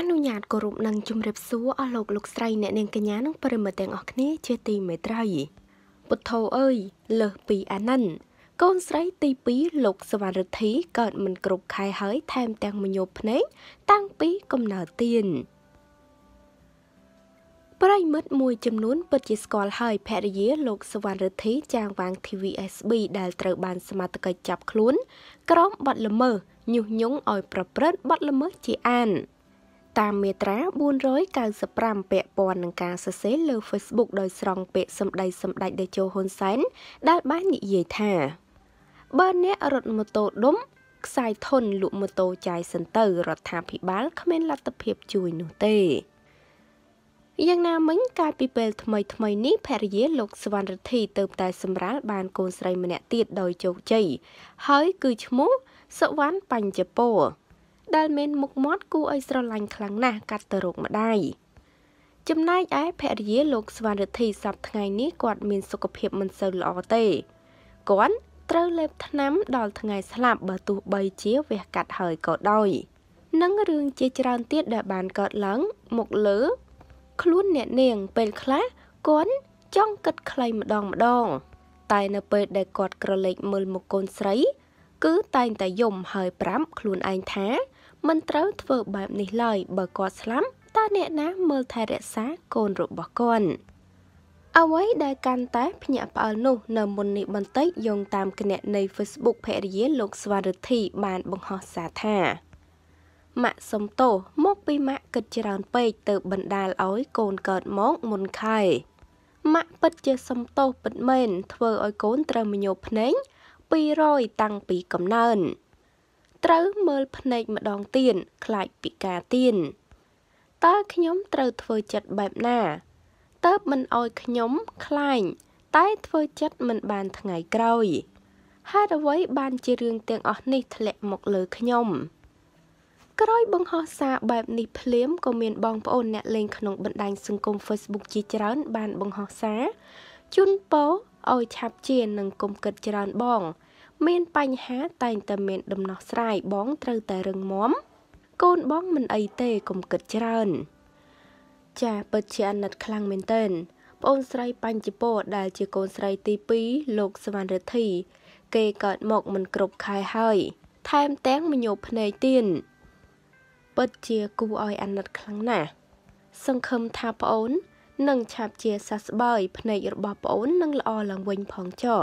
អនុញ្ញាតគោរពនិងជម្រាបសួរអស់លោកលោកស្រីអ្នកនាងកញ្ញានិងប្រិមត្តទាំងអស់គ្នា ជាទីមេត្រីពុទ្ធោអើយលើសពីអានិនកូនស្រីទី2លោកសវរិទ្ធី កើតមិនគ្រប់ខែហើយថែមទាំងមញោភ្នែកតាំងពីកំណើតទៀនប្រិមិត្តមួយចំនួនពិតជាស្គាល់ហើយភរិយាលោកសវណ្ណរិទ្ធី ចាងវាង TVSB ដែលត្រូវ បានសមត្ថកិច្ចចាប់ខ្លួនក្រោមបទល្មើសញុះញង់ឲ្យ ប្រព្រឹត្តបទល្មើសជាអាន។តាមមាត្រា495ពាក់ព័ន្ធនឹងការសរសេរលើ Facebook ដោយស្រង់ពាក្យសម្ដីសម្ដេចតេជោហ៊ុនសែនដែលបាននិយាយថាបើអ្នករត់ម៉ូតូដុំខ្សែធនលក់ម៉ូតូចាយសិនទៅរដ្ឋាភិបាលគ្មានលទ្ធភាពជួយនោះទេយ៉ាងណាមិញកាលពីពេលថ្មីថ្មីនេះភរិយាលោកសវណ្ណរិទ្ធីទៅតែសម្រាលបានកូនស្រីម្នាក់ទៀតដោយជោគជ័យហើយគឺឈ្មោះសវណ្ណបញ្ចពោដែលមានមុខមាត់គួរឲ្យស្រឡាញ់ខ្លាំងណាស់កាត់ទៅរកម្ដាយចំណែកឯភរិយាលោកស្វារិទ្ធីសប្ថ្ងៃ នេះគាត់មានសុខភាពមិនសូវល្អទេគាត់ត្រូវលេបថ្នាំដល់ថ្ងៃស្លាប់បើទោះបីជាវះកាត់ហើយក៏ដោយនិងរឿងជាច្រើនទៀតដែលបានកើតឡើងមកលើ ខ្លួនអ្នកនាង ពេលខ្លះគាត់ចង់គិតខ្លីម្ដងម្ដង តែនៅពេលដែលគាត់ក្រឡេកមើលមកកូនស្រីគឺតែងតែយំហើយប្រាំខ្លួនឯងថាមិនត្រូវធ្វើបែបនេះឡើយបើគាត់ស្លាប់តើអ្នកណាមើលថែរក្សាកូនរបស់គាត់អ្វីដែលកាន់តែភ្ញាក់ផ្អើលនោះនៅមុននេះបន្តិចយោងតាមគណនី Facebook ភរិយាលោកស្វារិទ្ធីបានបង្ហោះសារថាម៉ាក់សំតោមកពីម៉ាក់គិតច្រើនពេកទៅបណ្ដាលឲ្យកូនកើតមកមុនខែម៉ាក់ពិតជាសំតោពិតមែនធ្វើឲ្យកូនត្រូវមញោភ្នែក200តាំងពីកំណើតត្រូវមើលភ្នែកម្ដងទៀតខ្លាចពិការទៀតតើខ្ញុំត្រូវធ្វើចិត្តបែបណាតើបមិនអោយខ្ញុំខ្លាញ់តែធ្វើចិត្តមិនបានថ្ងៃក្រោយហេតុអ្វីបានជារឿងទាំងអស់នេះធ្លាក់មកលើខ្ញុំ ក្រោយបង្ហោះសារបែបនេះភ្លាមក៏មានបងប្អូនអ្នកលេងក្នុងបណ្ដាញសង្គម Facebook ជាច្រើន បានបង្ហោះសារជូនពរឲ្យឆាប់ជានឹងគុំគិតច្រើនបងមានបញ្ហាតែងតែមាន ដំណោះស្រាយបងត្រូវតែរឹងមាំកូនបងមិនអីទេកុំគិតច្រើនចាពិតជាអាណិតខ្លាំងមែនទែនប្អូនស្រីបញ្ចពោដែលជាកូនស្រីទី2លោកសវណ្ណរិទ្ធី គេកើតមកមិនគ្រប់ខែហើយថែមទាំងមញោភ្នែកទៀនពិតជាគូឲ្យអាណិតខ្លាំងណាស់សង្ឃឹមថាប្អូននឹងឆាប់ជាសះស្បើយភ្នែករបស់ប្អូននឹងល្អឡើងវិញផងចោះ